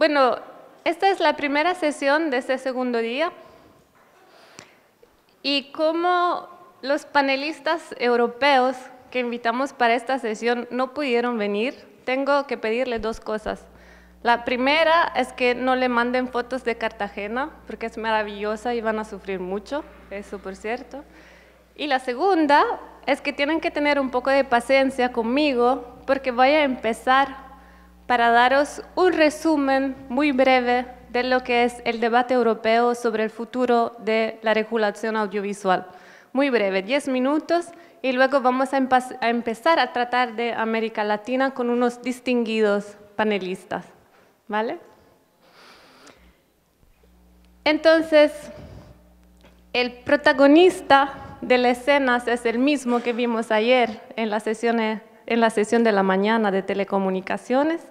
Bueno, esta es la primera sesión de este segundo día. Y como los panelistas europeos que invitamos para esta sesión no pudieron venir, tengo que pedirle dos cosas. La primera es que no le manden fotos de Cartagena, porque es maravillosa y van a sufrir mucho, eso por cierto. Y la segunda es que tienen que tener un poco de paciencia conmigo, porque voy a empezar para daros un resumen muy breve de lo que es el debate europeo sobre el futuro de la regulación audiovisual. Muy breve, 10 minutos, y luego vamos a, empezar a tratar de América Latina con unos distinguidos panelistas. ¿Vale? Entonces, el protagonista de las escenas es el mismo que vimos ayer en la sesión de la mañana de telecomunicaciones,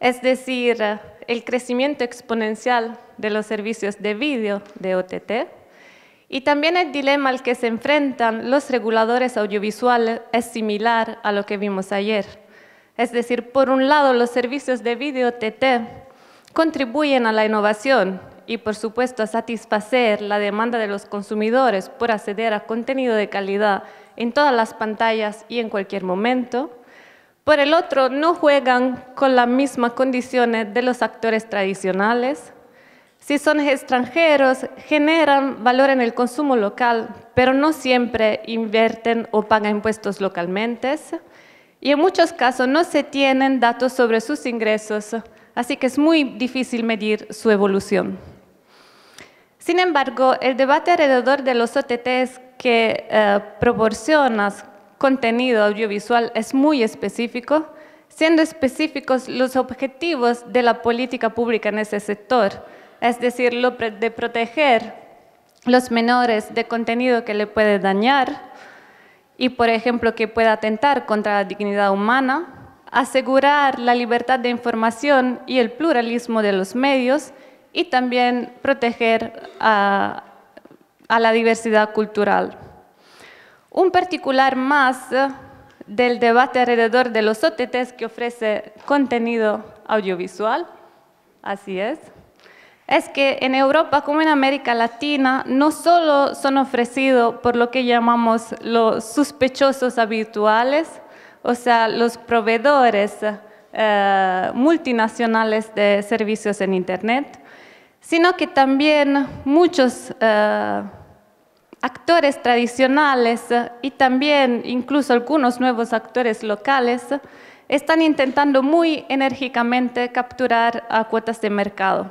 es decir, el crecimiento exponencial de los servicios de vídeo de OTT, y también el dilema al que se enfrentan los reguladores audiovisuales es similar a lo que vimos ayer. Es decir, por un lado, los servicios de vídeo OTT contribuyen a la innovación y, por supuesto, a satisfacer la demanda de los consumidores por acceder a contenido de calidad en todas las pantallas y en cualquier momento. Por el otro, no juegan con las mismas condiciones de los actores tradicionales. Si son extranjeros, generan valor en el consumo local, pero no siempre invierten o pagan impuestos localmente. Y en muchos casos no se tienen datos sobre sus ingresos, así que es muy difícil medir su evolución. Sin embargo, el debate alrededor de los OTTs que eh, proporcionas contenido audiovisual es muy específico, siendo específicos los objetivos de la política pública en ese sector, es decir, lo de proteger los menores de contenido que le puede dañar y, por ejemplo, que pueda atentar contra la dignidad humana, asegurar la libertad de información y el pluralismo de los medios y también proteger a la diversidad cultural. Un particular más eh, del debate alrededor de los OTTs que ofrece contenido audiovisual, así es, es que en Europa como en América Latina no solo son ofrecidos por lo que llamamos los sospechosos habituales, o sea, los proveedores eh, multinacionales de servicios en Internet, sino que también muchos eh, actores tradicionales eh, y también incluso algunos nuevos actores locales eh, están intentando muy enérgicamente capturar cuotas de mercado.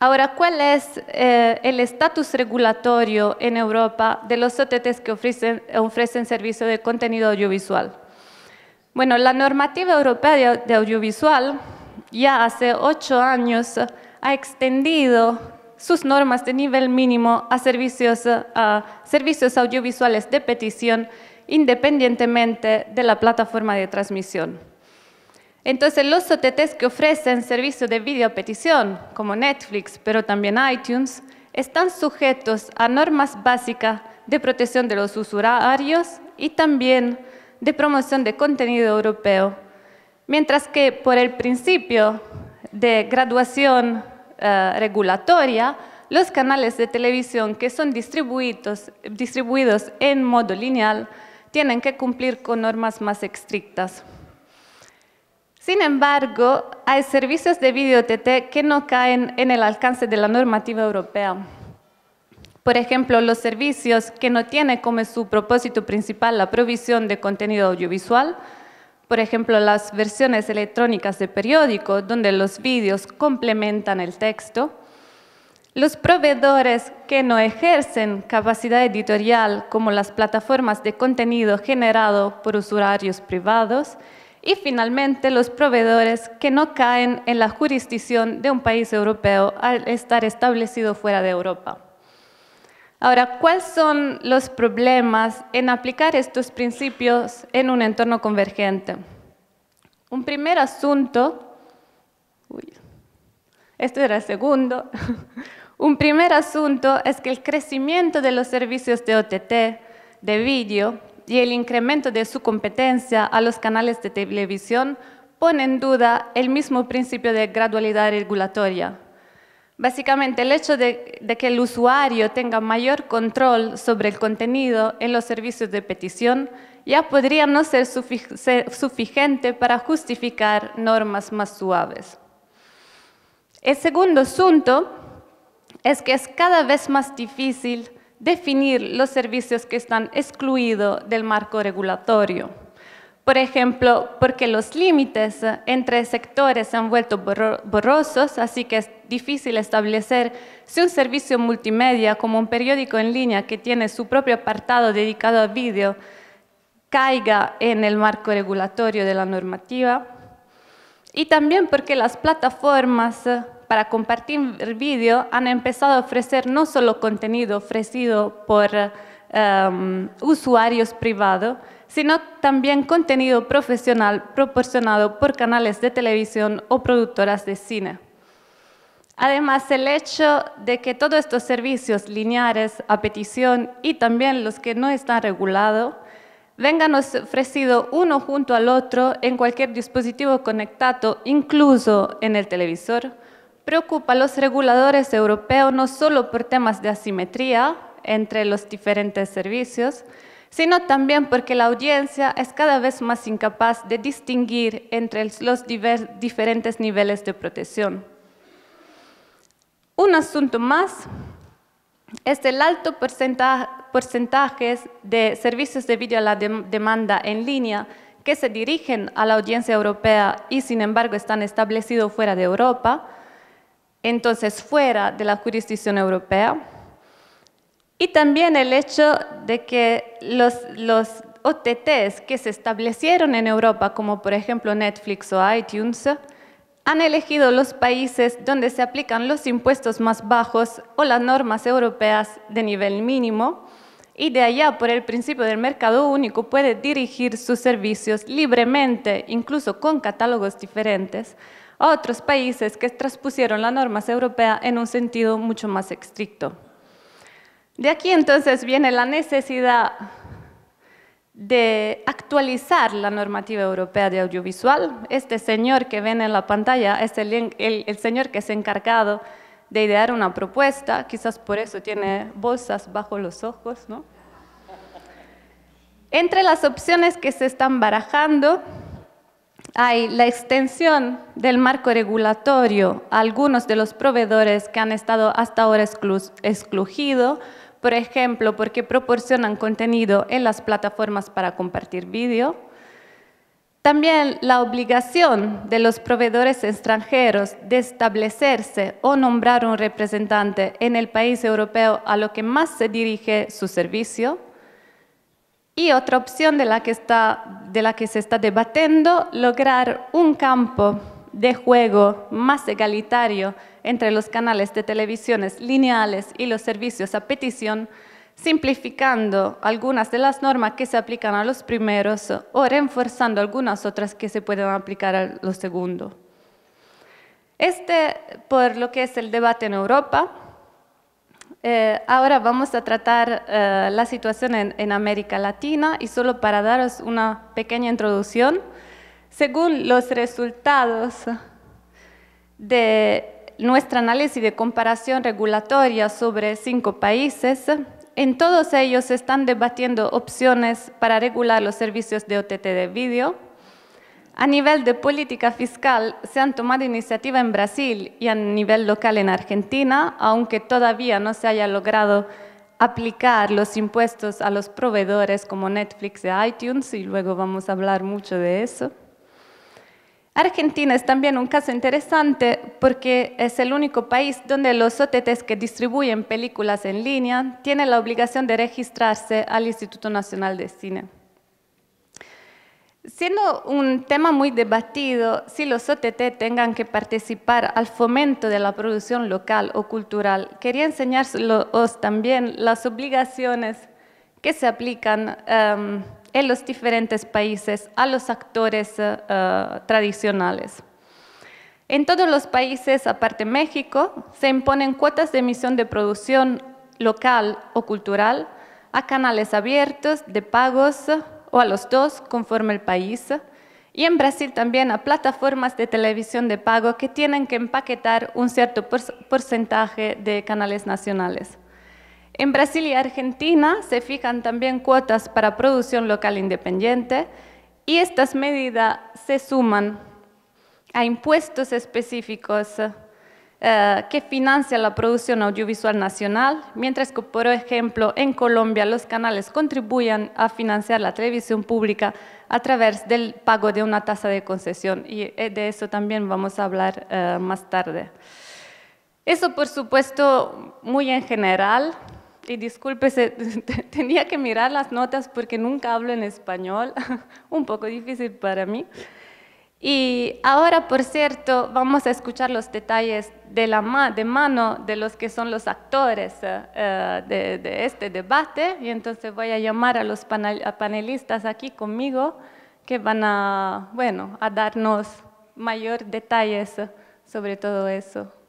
Ahora, ¿cuál es eh, el estatus regulatorio en Europa de los OTTs que ofrecen, servicio de contenido audiovisual? Bueno, la normativa europea de, de audiovisual ya hace ocho años ha extendido sus normas de nivel mínimo a servicios, audiovisuales de petición independientemente de la plataforma de transmisión. Entonces, los OTTs que ofrecen servicios de video petición, como Netflix, pero también iTunes, están sujetos a normas básicas de protección de los usuarios y también de promoción de contenido europeo, mientras que por el principio de graduación eh, regulatoria, los canales de televisión que son distribuidos, distribuidos en modo lineal tienen que cumplir con normas más estrictas. Sin embargo, hay servicios de video TT que no caen en el alcance de la normativa europea. Por ejemplo, los servicios que no tienen como su propósito principal la provisión de contenido audiovisual, por ejemplo, las versiones electrónicas de periódico, donde los vídeos complementan el texto. Los proveedores que no ejercen capacidad editorial, como las plataformas de contenido generado por usuarios privados. Y finalmente, los proveedores que no caen en la jurisdicción de un país europeo al estar establecido fuera de Europa. Ahora, ¿cuáles son los problemas en aplicar estos principios en un entorno convergente? Un primer asunto, esto era el segundo, un primer asunto es que el crecimiento de los servicios de OTT, de vídeo y el incremento de su competencia a los canales de televisión pone en duda el mismo principio de gradualidad regulatoria, Básicamente, el hecho de, que el usuario tenga mayor control sobre el contenido en los servicios de petición ya podría no ser suficiente para justificar normas más suaves. El segundo asunto es que es cada vez más difícil definir los servicios que están excluidos del marco regulatorio. Por ejemplo, porque los límites eh, entre sectores se han vuelto borrosos, así que es difícil establecer si un servicio multimedia como un periódico en línea que tiene su propio apartado dedicado a vídeo caiga en el marco regulatorio de la normativa. Y también porque las plataformas eh, para compartir vídeo han empezado a ofrecer no solo contenido ofrecido por eh, em, usuarios privados, sino también contenido profesional proporcionado por canales de televisión o productoras de cine. Además, el hecho de que todos estos servicios lineares a petición y también los que no están regulados vengan ofrecidos uno junto al otro en cualquier dispositivo conectado, incluso en el televisor, preocupa a los reguladores europeos no solo por temas de asimetría entre los diferentes servicios, sino también porque la audiencia es cada vez más incapaz de distinguir entre los diferentes niveles de protección. Un asunto más es el alto porcentaje de servicios de video a la demanda en línea que se dirigen a la audiencia europea y sin embargo están establecidos fuera de Europa, entonces fuera de la jurisdicción europea. Y también el hecho de que los, OTTs que se establecieron en Europa, como por ejemplo Netflix o iTunes, han elegido los países donde se aplican los impuestos más bajos o las normas europeas de nivel mínimo y de allá por el principio del mercado único puede dirigir sus servicios libremente, incluso con catálogos diferentes, a otros países que transpusieron las normas europeas en un sentido mucho más estricto. De aquí entonces viene la necesidad de actualizar la normativa europea de audiovisual. Este señor que ven en la pantalla es el, señor que se ha encargado de idear una propuesta, quizás por eso tiene bolsas bajo los ojos. Entre las opciones que se están barajando hay la extensión del marco regulatorio a algunos de los proveedores que han estado hasta ahora excluidos, por ejemplo, porque proporcionan contenido en las plataformas para compartir vídeo. También la obligación de los proveedores extranjeros de establecerse o nombrar un representante en el país europeo a lo que más se dirige su servicio. Y otra opción de la que, está, de la que se está debatiendo, lograr un campo de juego más egalitario entre los canales de televisiones lineales y los servicios a petición, simplificando algunas de las normas que se aplican a los primeros o reforzando algunas otras que se pueden aplicar a los segundos. Este por lo que es el debate en Europa. Eh, ahora vamos a tratar eh, la situación en América Latina y solo para daros una pequeña introducción, según los resultados de nuestro análisis de comparación regulatoria sobre cinco países, en todos ellos se están debatiendo opciones para regular los servicios de OTT de vídeo. A nivel de política fiscal se han tomado iniciativas en Brasil y a nivel local en Argentina, aunque todavía no se haya logrado aplicar los impuestos a los proveedores como Netflix e iTunes, y luego vamos a hablar mucho de eso. Argentina es también un caso interesante porque es el único país donde los OTTs que distribuyen películas en línea tienen la obligación de registrarse al Instituto Nacional de Cine. Siendo un tema muy debatido si los OTT tengan que participar al fomento de la producción local o cultural, quería enseñaros también las obligaciones que se aplican em, en los diferentes países a los actores eh, eh, tradicionales. En todos los países, aparte México, se imponen cuotas de emisión de producción local o cultural a canales abiertos de pagos o a los dos conforme el país, y en Brasil también a plataformas de televisión de pago que tienen que empaquetar un cierto porcentaje de canales nacionales. En Brasil y Argentina se fijan también cuotas para producción local independiente y estas medidas se suman a impuestos específicos eh, que financian la producción audiovisual nacional, mientras que, por ejemplo, en Colombia los canales contribuyen a financiar la televisión pública a través del pago de una tasa de concesión y eh, de eso también vamos a hablar eh, más tarde. Eso, por supuesto, muy en general, y discúlpese, tenía que mirar las notas porque nunca hablo en español, un poco difícil para mí. Y ahora, por cierto, vamos a escuchar los detalles de, mano de los que son los actores eh, eh, de, este debate. Y entonces voy a llamar a los panelistas aquí conmigo que van a, a darnos mayor detalles sobre todo eso.